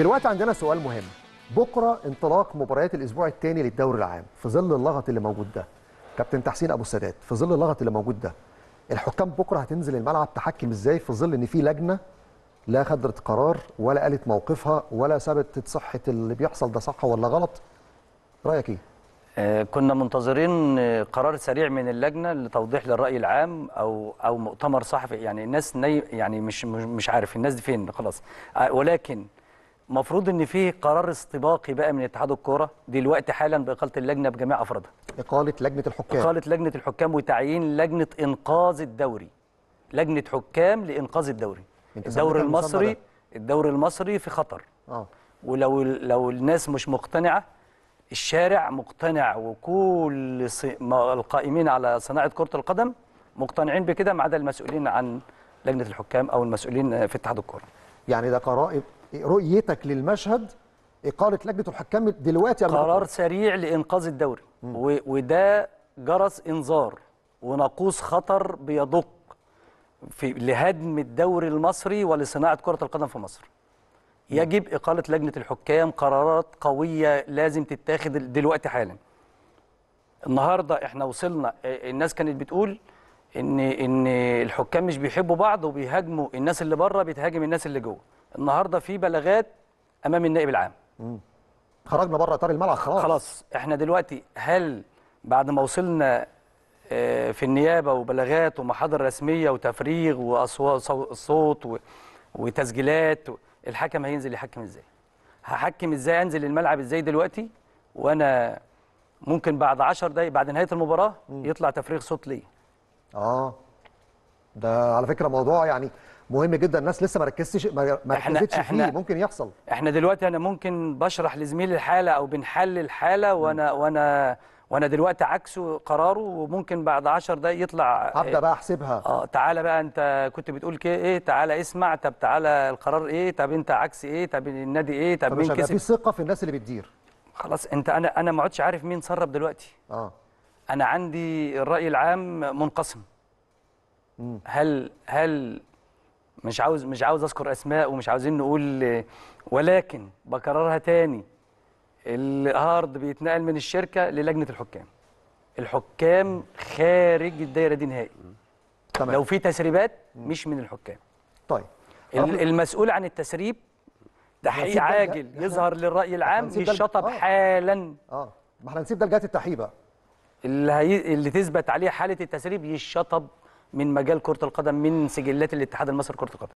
دلوقتي عندنا سؤال مهم بكره انطلاق مباريات الاسبوع الثاني للدوري العام في ظل اللغط اللي موجود ده كابتن تحسين ابو السادات في ظل اللغط اللي موجود ده الحكام بكره هتنزل الملعب تحكم ازاي في ظل ان في لجنه لا خدت قرار ولا قالت موقفها ولا ثبتت صحه اللي بيحصل ده صح ولا غلط رايك ايه آه، كنا منتظرين قرار سريع من اللجنه لتوضيح للراي العام او او مؤتمر صحفي يعني الناس يعني مش مش عارف الناس دي فين خلاص آه، ولكن مفروض ان في قرار استباقي بقى من اتحاد الكوره دلوقتي حالا باقاله اللجنه بجميع افرادها اقاله لجنه الحكام اقاله لجنه الحكام وتعيين لجنه انقاذ الدوري لجنه حكام لانقاذ الدوري الدوري المصري الدوري المصري في خطر اه ولو لو الناس مش مقتنعه الشارع مقتنع وكل القائمين على صناعه كره القدم مقتنعين بكده ما عدا المسؤولين عن لجنه الحكام او المسؤولين في اتحاد الكوره يعني ده قرائب رؤيتك للمشهد اقاله إيه لجنه الحكام دلوقتي قرار سريع لانقاذ الدوري وده جرس انذار وناقوس خطر بيدق في لهدم الدوري المصري ولصناعه كره القدم في مصر يجب اقاله لجنه الحكام قرارات قويه لازم تتاخد دلوقتي حالا النهارده احنا وصلنا إيه، الناس كانت بتقول ان ان الحكام مش بيحبوا بعض وبيهاجموا الناس اللي بره بتهاجم الناس اللي جوه النهارده في بلاغات امام النائب العام مم. خرجنا بره اطار الملعب خلاص خلاص احنا دلوقتي هل بعد ما وصلنا آه، في النيابه وبلاغات ومحاضر رسميه وتفريغ واصوات صوت وتسجيلات الحكم هينزل يحكم ازاي هحكم ازاي انزل الملعب ازاي دلوقتي وانا ممكن بعد 10 دقايق بعد نهايه المباراه يطلع تفريغ صوت ليه اه ده على فكره موضوع يعني مهم جدا الناس لسه ما ركزتش ما ركزتش احنا فيه ممكن يحصل احنا دلوقتي انا ممكن بشرح لزميلي الحاله او بنحلل حاله وانا وانا وانا دلوقتي عكسه قراره وممكن بعد 10 دقايق يطلع هبدا إيه. بقى احسبها اه تعالى بقى انت كنت بتقول كده ايه تعالى اسمع طب تعالى القرار ايه طب انت عكس ايه طب النادي ايه طب مين كسب في ثقه في الناس اللي بتدير خلاص انت انا انا ما عدتش عارف مين سرب دلوقتي اه انا عندي الراي العام منقسم هل هل مش عاوز مش عاوز اذكر اسماء ومش عاوزين نقول ولكن بكررها تاني الهارد بيتنقل من الشركه للجنه الحكام الحكام خارج الدايره دي نهائي تمام. لو في تسريبات مش من الحكام طيب المسؤول عن التسريب تحقيق عاجل يظهر للراي العام يتشطب آه. حالا اه ما احنا نسيب ده لجهه التحقيق بقى اللي هي... اللي تثبت عليه حاله التسريب يتشطب من مجال كره القدم من سجلات الاتحاد المصري لكره القدم